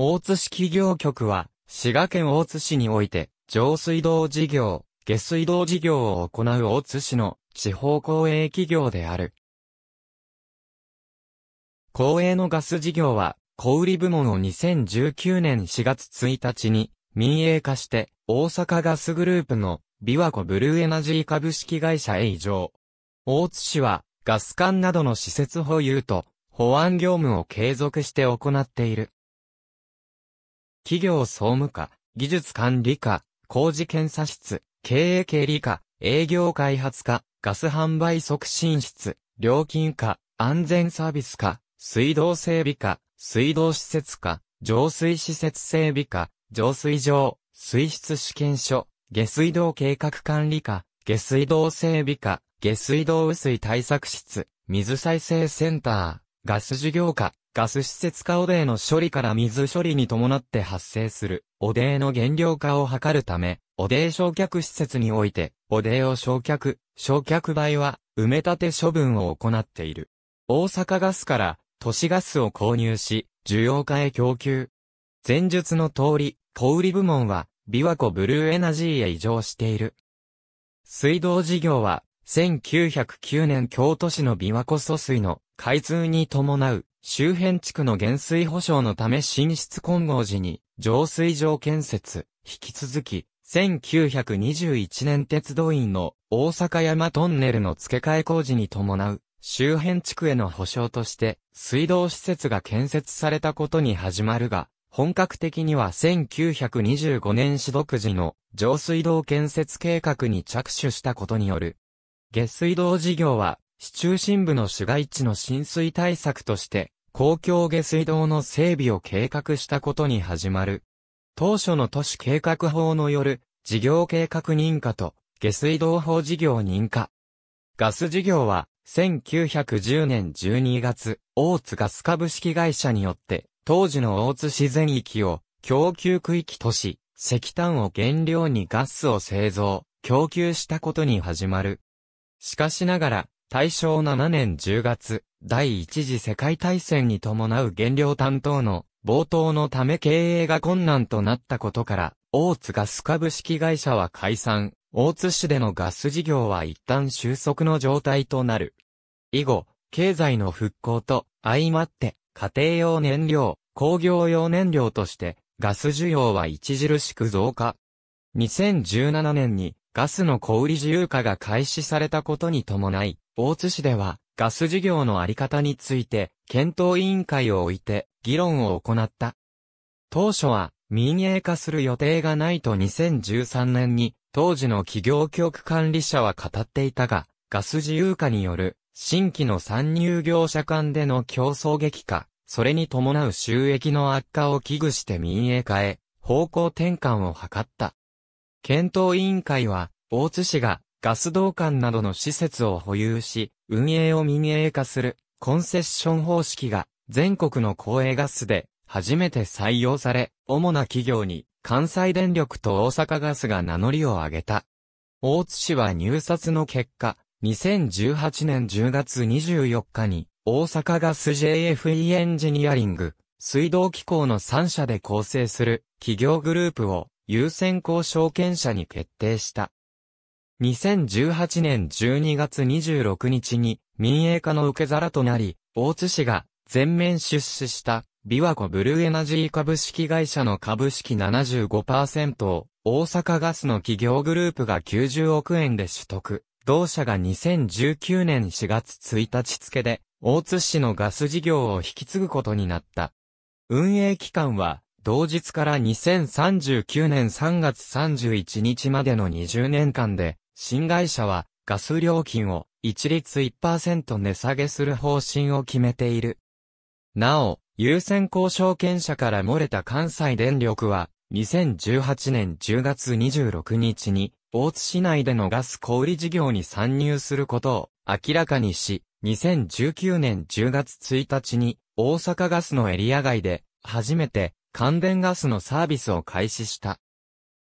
大津市企業局は、滋賀県大津市において、上水道事業、下水道事業を行う大津市の地方公営企業である。公営のガス事業は、小売部門を2019年4月1日に民営化して、大阪ガスグループの琵琶湖ブルーエナジー株式会社へ移乗。大津市は、ガス管などの施設保有と、保安業務を継続して行っている。企業総務課、技術管理課、工事検査室、経営経理課、営業開発課、ガス販売促進室、料金課、安全サービス課、水道整備課、水道施設課、浄水施設整備課、浄水場、水質試験所、下水道計画管理課、下水道整備課、下水道雨水対策室、水再生センター、ガス事業課、ガス施設化汚泥の処理から水処理に伴って発生する汚泥の減量化を図るため、汚泥焼却施設において、汚泥を焼却、焼却灰は、埋め立て処分を行っている。大阪ガスから都市ガスを購入し、需要化へ供給。前述の通り、小売部門は、琵琶湖ブルーエナジーへ移譲している。水道事業は、1909年京都市の琵琶湖疎水の開通に伴う周辺地区の減水保障のため新出混合時に浄水場建設、引き続き、1921年鉄道院の大阪山トンネルの付け替え工事に伴う周辺地区への保障として水道施設が建設されたことに始まるが、本格的には1925年市独自の上水道建設計画に着手したことによる。下水道事業は市中心部の市街地の浸水対策として、公共下水道の整備を計画したことに始まる。当初の都市計画法のよる、事業計画認可と、下水道法事業認可。ガス事業は、1910年12月、大津ガス株式会社によって、当時の大津市全域を、供給区域とし、石炭を原料にガスを製造、供給したことに始まる。しかしながら、大正7年10月、第一次世界大戦に伴う原料担当の冒頭のため経営が困難となったことから、大津ガス株式会社は解散、大津市でのガス事業は一旦収束の状態となる。以後、経済の復興と相まって、家庭用燃料、工業用燃料として、ガス需要は著しく増加。2017年にガスの小売自由化が開始されたことに伴い、大津市では、ガス事業のあり方について、検討委員会を置いて、議論を行った。当初は、民営化する予定がないと2013年に、当時の企業局管理者は語っていたが、ガス自由化による、新規の参入業者間での競争激化、それに伴う収益の悪化を危惧して民営化へ、方向転換を図った。検討委員会は、大津市がガス道管などの施設を保有し、運営を民営化するコンセッション方式が全国の公営ガスで初めて採用され、主な企業に関西電力と大阪ガスが名乗りを上げた。大津市は入札の結果、2018年10月24日に大阪ガス JFE エンジニアリング、水道機構の3社で構成する企業グループを優先交渉権者に決定した。2018年12月26日に民営化の受け皿となり、大津市が全面出資したビワコブルーエナジー株式会社の株式75%を大阪ガスの企業グループが90億円で取得。同社が2019年4月1日付で大津市のガス事業を引き継ぐことになった。運営期間は同日から2039年3月31日までの20年間で、新会社はガス料金を一律1%値下げする方針を決めている。なお、優先交渉権者から漏れた関西電力は、2018年10月26日に、大津市内でのガス小売事業に参入することを明らかにし、2019年10月1日に、大阪ガスのエリア外で、初めて、関電ガスのサービスを開始した。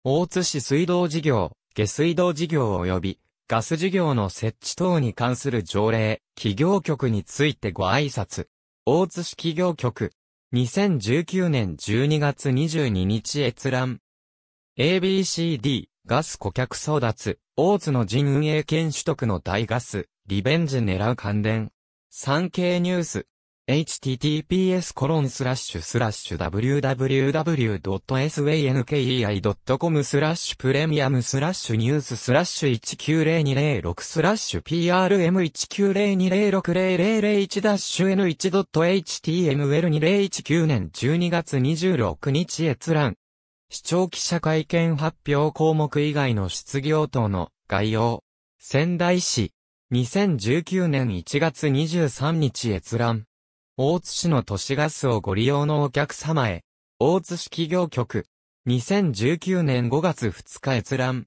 大津市水道事業、下水道事業及びガス事業の設置等に関する条例、企業局についてご挨拶。大津市企業局。2019年12月22日閲覧。ABCD、ガス顧客争奪、大津の陣運営権取得の大ガス、リベンジ狙う関連。産経ニュース。https コロンスラッシュスラッシュ www.sankei.com スラッシュプレミアムスラッシュニューススラッシュ190206スラッシュ prm190206001-n1.html2019 年12月26日閲覧。視聴記者会見発表項目以外の失業等の概要。仙台市。2019年1月23日閲覧。大津市の都市ガスをご利用のお客様へ、大津市企業局、2019年5月2日閲覧。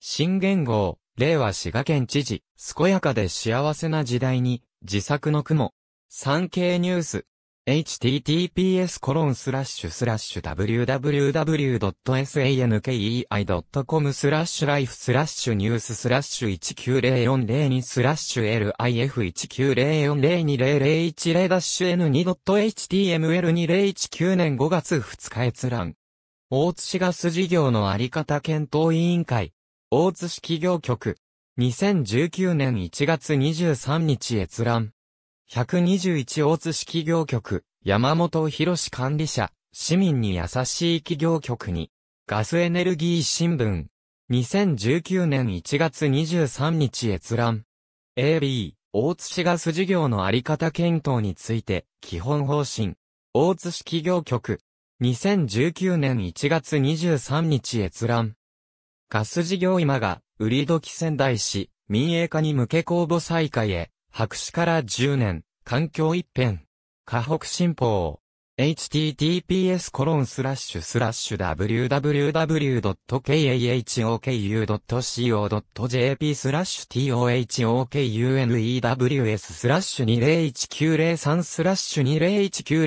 新元号、令和滋賀県知事、健やかで幸せな時代に、自作の雲。産経ニュース。https コロンスラッシュスラッシュ www.sankei.com スラッシュライフスラッシュニューススラッシュ1904002スラッシュ LIF190402001 ダッシュ N2.html2019 年5月2日閲覧。大津市ガス事業のあり方検討委員会。大津市企業局。2019年1月23日閲覧。121大津市企業局、山本博士管理者、市民に優しい企業局に、ガスエネルギー新聞、2019年1月23日閲覧。AB、大津市ガス事業のあり方検討について、基本方針。大津市企業局、2019年1月23日閲覧。ガス事業今が、売り時仙台市、民営化に向け公募再開へ、白紙から10年、環境一変。河北新報。https コロンスラッシュスラッシュ www.kahoku.co.jp スラッシュ tohokunews スラッシュ201903スラッシュ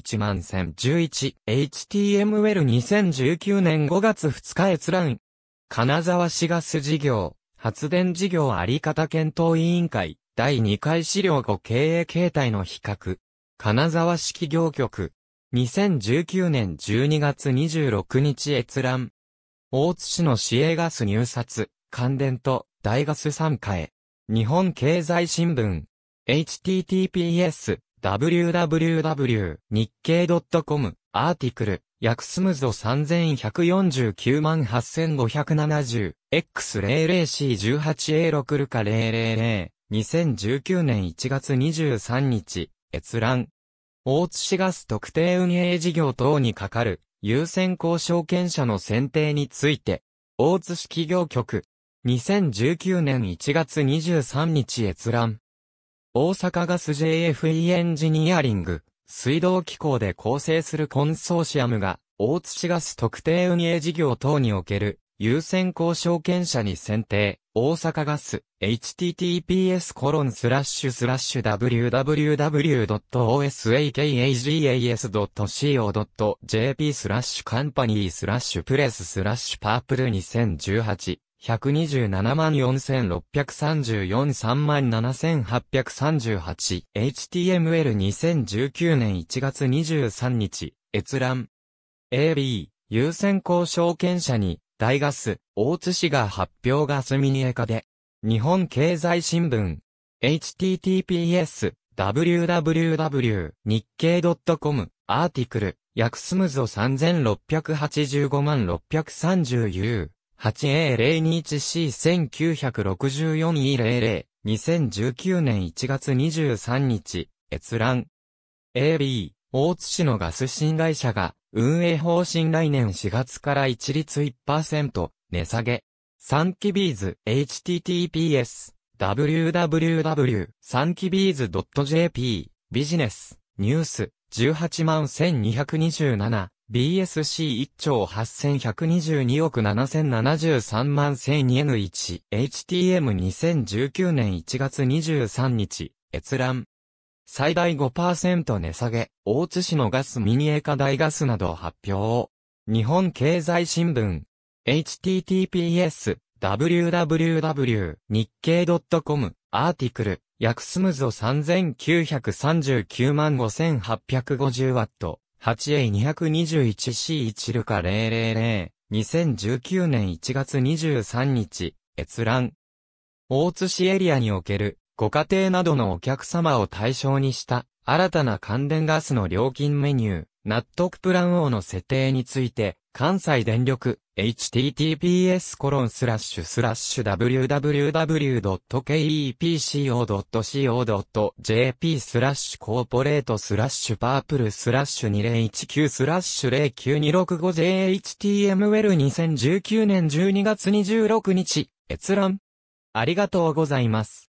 201903181111 html2019 年5月2日閲覧金沢市ガス事業発電事業あり方検討委員会、第2回資料後経営形態の比較。金沢市企業局。2019年12月26日閲覧。大津市の市営ガス入札、関電と大ガス参加へ。日本経済新聞。https, www, 日経 .com、アーティクル。約スムゾ3149万 8570X00C18A6 ルカ000 2019年1月23日、閲覧。大津市ガス特定運営事業等にかかる優先交渉権者の選定について、大津市企業局、2019年1月23日閲覧。大阪ガス JFE エンジニアリング、水道機構で構成するコンソーシアムが、大津市ガス特定運営事業等における、優先交渉権者に選定、大阪ガス、https コロンスラッシュスラッシュ www.osakagas.co.jp スラッシュカンパニースラッシュプレススラッシュパープル2018 127万4634 3万 7838HTML2019 年1月23日閲覧 AB 優先交渉権者に大ガス大津市が発表ガスミニエカで日本経済新聞 https www 日経 .com アーティクル、約スムゾ3685万 630U。8A021C1964E002019 年1月23日、閲覧。AB、大津市のガス新会社が、運営方針来年4月から一律1%、値下げ。三期ビーズ、https、w w w 三期ビーズ j p ビジネス、ニュース、18万1227。BSC 1兆8122億7073万 1000N1、HTM2019 年1月23日、閲覧。最大5%値下げ、大津市のガスミニエ化大ガスなど発表。日本経済新聞、https, www, 日経 .com、アーティクル、約スムゾ3939万5 8 5 0ト。8A221C1 ルカ000、2019年1月23日、閲覧。大津市エリアにおける、ご家庭などのお客様を対象にした、新たな関電ガスの料金メニュー、納得プラン王の設定について、関西電力、https://www.kepco.co.jp スラッシュコーポレートスラッシュパープルスラッシュ2019スラッシュ 09265jhtml2019 年12月26日閲覧ありがとうございます。